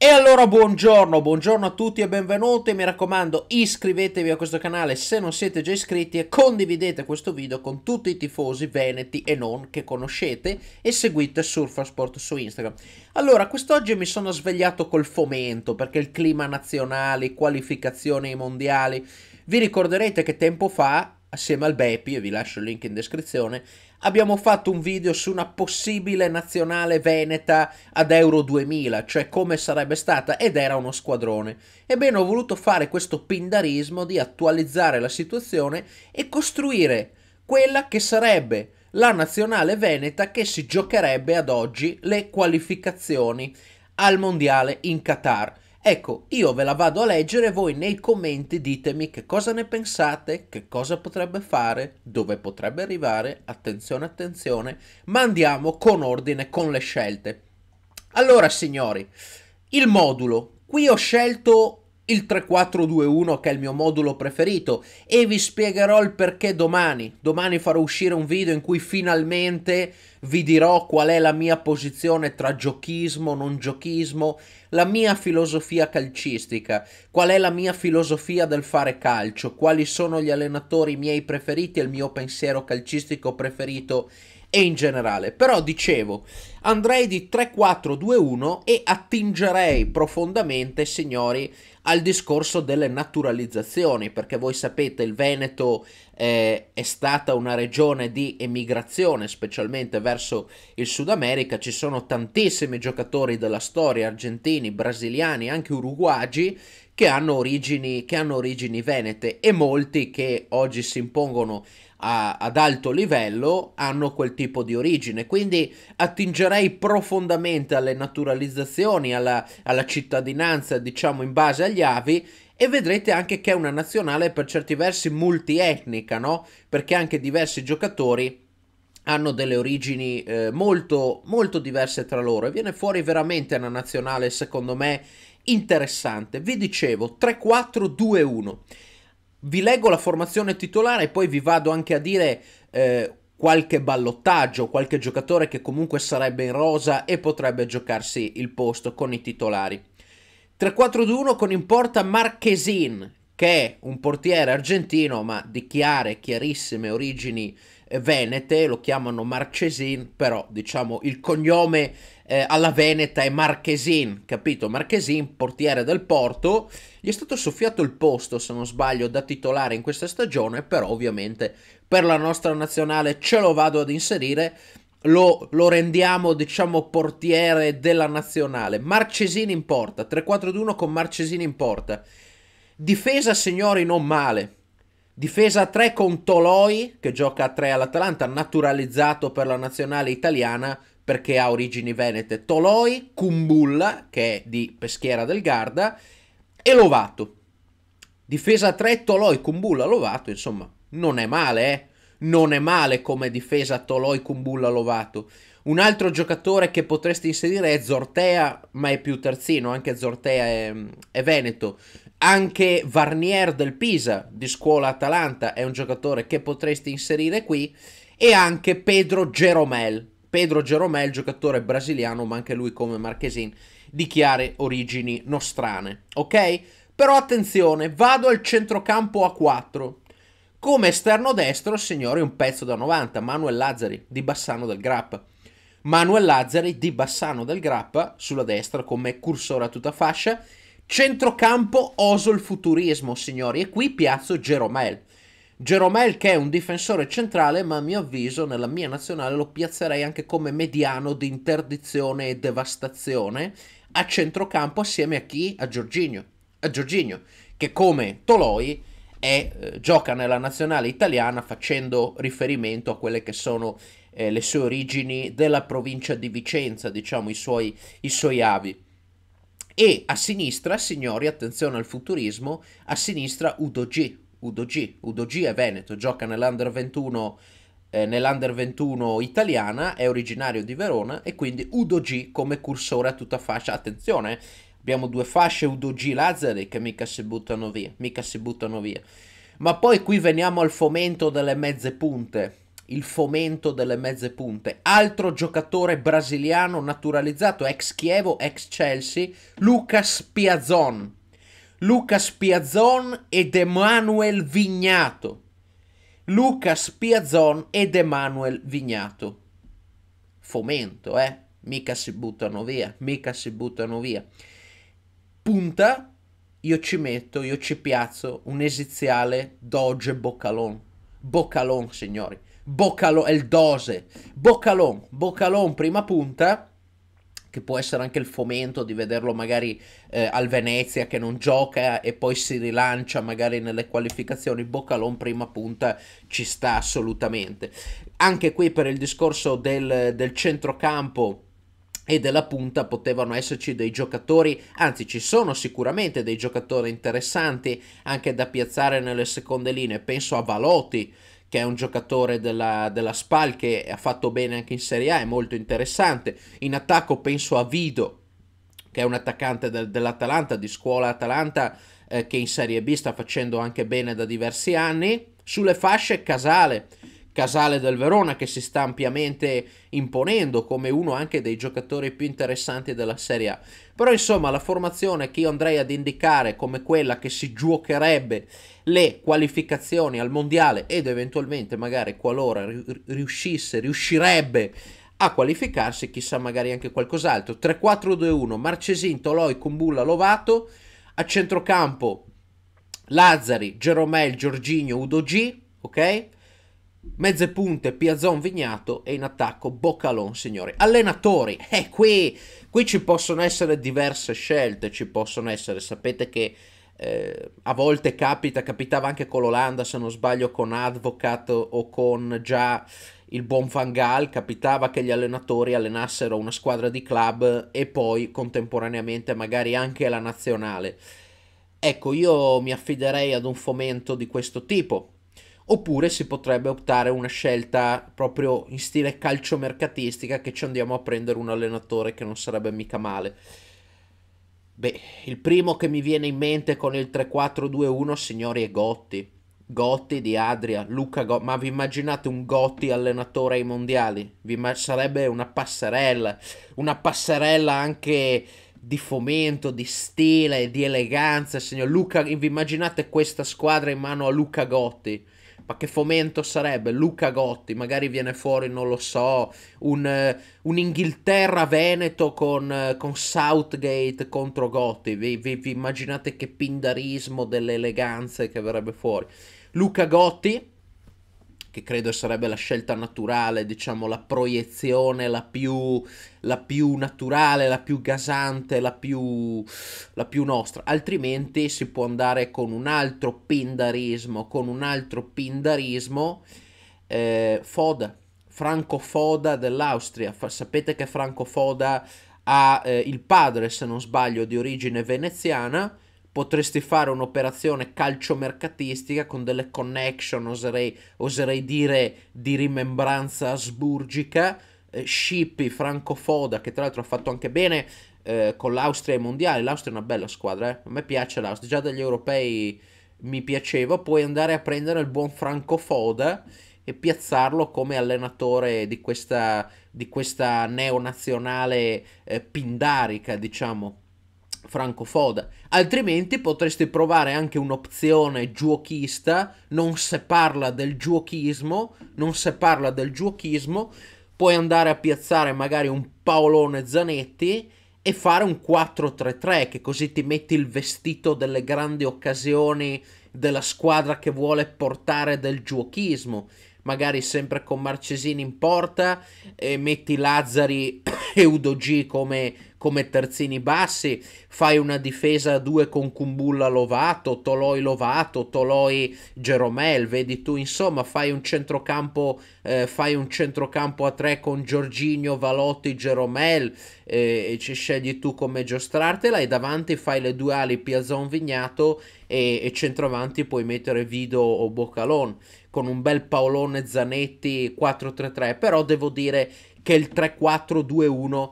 E allora buongiorno, buongiorno a tutti e benvenuti, mi raccomando iscrivetevi a questo canale se non siete già iscritti e condividete questo video con tutti i tifosi veneti e non che conoscete e seguite Surfersport su Instagram. Allora, quest'oggi mi sono svegliato col fomento perché il clima nazionale, qualificazioni mondiali, vi ricorderete che tempo fa assieme al Bepi, e vi lascio il link in descrizione, abbiamo fatto un video su una possibile nazionale veneta ad Euro 2000, cioè come sarebbe stata, ed era uno squadrone. Ebbene, ho voluto fare questo pindarismo di attualizzare la situazione e costruire quella che sarebbe la nazionale veneta che si giocherebbe ad oggi le qualificazioni al mondiale in Qatar. Ecco, io ve la vado a leggere, voi nei commenti ditemi che cosa ne pensate, che cosa potrebbe fare, dove potrebbe arrivare, attenzione, attenzione, ma andiamo con ordine, con le scelte. Allora signori, il modulo, qui ho scelto il 3421 che è il mio modulo preferito e vi spiegherò il perché domani. Domani farò uscire un video in cui finalmente vi dirò qual è la mia posizione tra giochismo, non giochismo, la mia filosofia calcistica, qual è la mia filosofia del fare calcio, quali sono gli allenatori miei preferiti e il mio pensiero calcistico preferito e in generale. Però dicevo, andrei di 3-4-2-1 e attingerei profondamente, signori, al discorso delle naturalizzazioni, perché voi sapete il Veneto eh, è stata una regione di emigrazione, specialmente verso il Sud America, ci sono tantissimi giocatori della storia, argentini, brasiliani, anche uruguagi, che hanno origini, che hanno origini venete e molti che oggi si impongono a, ad alto livello hanno quel tipo di origine. Quindi attingerei profondamente alle naturalizzazioni, alla, alla cittadinanza, diciamo, in base agli avi e vedrete anche che è una nazionale per certi versi multietnica, no? Perché anche diversi giocatori hanno delle origini eh, molto, molto diverse tra loro e viene fuori veramente una nazionale, secondo me, interessante. Vi dicevo 3-4-2-1 vi leggo la formazione titolare e poi vi vado anche a dire eh, qualche ballottaggio, qualche giocatore che comunque sarebbe in rosa e potrebbe giocarsi il posto con i titolari. 3-4-2-1 con in porta Marquesin, che è un portiere argentino ma di chiare, chiarissime origini venete, lo chiamano Marchesin, però diciamo il cognome eh, alla Veneta è Marchesin, capito? Marchesin, portiere del Porto, gli è stato soffiato il posto, se non sbaglio, da titolare in questa stagione, però ovviamente per la nostra nazionale ce lo vado ad inserire. Lo, lo rendiamo, diciamo, portiere della nazionale. Marchesin in porta, 3-4-1 con Marchesin in porta. Difesa, signori, non male Difesa a 3 con Toloi, che gioca a 3 all'Atalanta, naturalizzato per la nazionale italiana perché ha origini venete. Toloi, Kumbulla, che è di Peschiera del Garda, e Lovato. Difesa a 3, Toloi, Kumbulla, Lovato, insomma, non è male, eh? Non è male come difesa Toloi, Kumbulla, Lovato. Un altro giocatore che potresti inserire è Zortea, ma è più terzino, anche Zortea è, è Veneto. Anche Varnier del Pisa, di scuola Atalanta, è un giocatore che potresti inserire qui. E anche Pedro Geromel. Pedro Geromel, giocatore brasiliano, ma anche lui come Marchesin, di chiare origini nostrane. Ok? Però attenzione, vado al centrocampo a 4. Come esterno destro, signori, un pezzo da 90, Manuel Lazzari di Bassano del Grappa. Manuel Lazzari di Bassano del Grappa sulla destra come cursore a tutta fascia Centrocampo oso il futurismo, signori, e qui piazzo Geromel. Geromel che è un difensore centrale, ma a mio avviso nella mia nazionale lo piazzerei anche come mediano di interdizione e devastazione a centrocampo assieme a chi? A Giorginio. A Giorginio, che come Toloi è, eh, gioca nella nazionale italiana facendo riferimento a quelle che sono eh, le sue origini della provincia di Vicenza, diciamo i suoi, i suoi avi. E a sinistra, signori, attenzione al futurismo, a sinistra Udo G, Udo G è Veneto, gioca nell'Under 21 eh, nell'Under 21 italiana, è originario di Verona e quindi Udo G come cursore a tutta fascia. Attenzione, abbiamo due fasce Udo G Lazzari che mica si buttano via, mica si buttano via. Ma poi qui veniamo al fomento delle mezze punte il fomento delle mezze punte. Altro giocatore brasiliano naturalizzato, ex Chievo, ex Chelsea, Lucas Piazzon. Lucas Piazzon ed Emanuel Vignato. Lucas Piazzon ed Emanuel Vignato. Fomento, eh? Mica si buttano via, mica si buttano via. Punta, io ci metto, io ci piazzo un esiziale Doge Boccalon. Boccalon, signori Boccalon, è Dose, Boccalon, Boccalon prima punta, che può essere anche il fomento di vederlo magari eh, al Venezia che non gioca e poi si rilancia magari nelle qualificazioni, Boccalon prima punta ci sta assolutamente. Anche qui per il discorso del, del centrocampo e della punta potevano esserci dei giocatori, anzi ci sono sicuramente dei giocatori interessanti anche da piazzare nelle seconde linee, penso a Valotti che è un giocatore della, della Spal che ha fatto bene anche in Serie A, è molto interessante. In attacco penso a Vido, che è un attaccante del, dell'Atalanta, di scuola Atalanta, eh, che in Serie B sta facendo anche bene da diversi anni. Sulle fasce Casale, Casale del Verona che si sta ampiamente imponendo come uno anche dei giocatori più interessanti della Serie A. Però insomma la formazione che io andrei ad indicare come quella che si giocherebbe le qualificazioni al mondiale ed eventualmente magari qualora riuscisse, riuscirebbe a qualificarsi, chissà magari anche qualcos'altro. 3-4-2-1, Marcesin, Toloi, Kumbulla, Lovato, a centrocampo Lazzari, Geromel, Giorginio, Udo G, ok? Mezze punte, Piazzon, Vignato e in attacco Boccalon, signori. Allenatori, eh, qui, qui ci possono essere diverse scelte, ci possono essere, sapete che eh, a volte capita, capitava anche con l'Olanda, se non sbaglio, con Advocat o con già il buon Fangal, capitava che gli allenatori allenassero una squadra di club e poi contemporaneamente magari anche la nazionale. Ecco, io mi affiderei ad un fomento di questo tipo oppure si potrebbe optare una scelta proprio in stile calciomercatistica che ci andiamo a prendere un allenatore che non sarebbe mica male. Beh, il primo che mi viene in mente con il 3-4-2-1, signori, è Gotti. Gotti di Adria, Luca Gotti. Ma vi immaginate un Gotti allenatore ai mondiali? Immag- sarebbe una passerella, una passerella anche di fomento, di stile, di eleganza, signor Luca. Vi immaginate questa squadra in mano a Luca Gotti? ma che fomento sarebbe? Luca Gotti, magari viene fuori, non lo so, un, eh, un Inghilterra-Veneto con, eh, con, Southgate contro Gotti, vi, vi, vi immaginate che pindarismo delle eleganze che verrebbe fuori? Luca Gotti, che credo sarebbe la scelta naturale, diciamo la proiezione la più, la più naturale, la più gasante, la più, la più nostra. Altrimenti si può andare con un altro pindarismo, con un altro pindarismo eh, Foda, Franco Foda dell'Austria. Fa, sapete che Franco Foda ha eh, il padre, se non sbaglio, di origine veneziana potresti fare un'operazione calciomercatistica con delle connection, oserei, oserei dire di rimembranza asburgica, Eh, Scippi, Franco Foda, che tra l'altro ha fatto anche bene eh, con l'Austria ai mondiali. L'Austria è una bella squadra, eh? a me piace l'Austria, già dagli europei mi piaceva. Puoi andare a prendere il buon Franco Foda e piazzarlo come allenatore di questa, di questa neonazionale eh, pindarica, diciamo. Franco Foda. Altrimenti potreste provare anche un'opzione giuochista, non se parla del giuochismo, non se parla del giuochismo, puoi andare a piazzare magari un Paolone Zanetti e fare un 4-3-3 che così ti metti il vestito delle grandi occasioni della squadra che vuole portare del giuochismo magari sempre con Marcesini in porta, e metti Lazzari e Udo G come, come terzini bassi, fai una difesa a due con Kumbulla Lovato, Toloi Lovato, Toloi Geromel, vedi tu insomma fai un centrocampo, eh, fai un centrocampo a tre con Giorginio, Valotti, Geromel eh, e ci scegli tu come giostrartela e davanti fai le due ali Piazzon Vignato e, e centravanti puoi mettere Vido o Boccalon con un bel Paolone Zanetti 4-3-3, però devo dire che il 3-4-2-1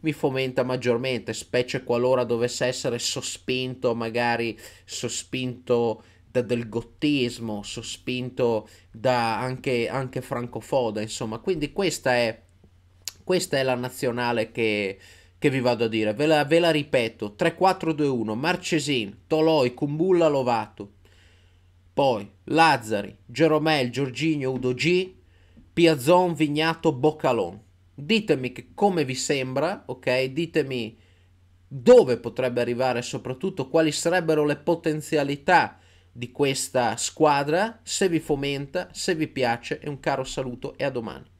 mi fomenta maggiormente, specie qualora dovesse essere sospinto, magari sospinto da del gottismo, sospinto da anche, anche Francofoda, insomma. Quindi questa è, questa è la nazionale che, che vi vado a dire. Ve la, ve la ripeto, 3-4-2-1, Marcesin, Toloi, Kumbulla, Lovato, poi Lazzari, Geromel, Giorginio, Udo G, Piazzon, Vignato, Boccalon. Ditemi che come vi sembra, ok? Ditemi dove potrebbe arrivare soprattutto quali sarebbero le potenzialità di questa squadra, se vi fomenta, se vi piace, è un caro saluto e a domani.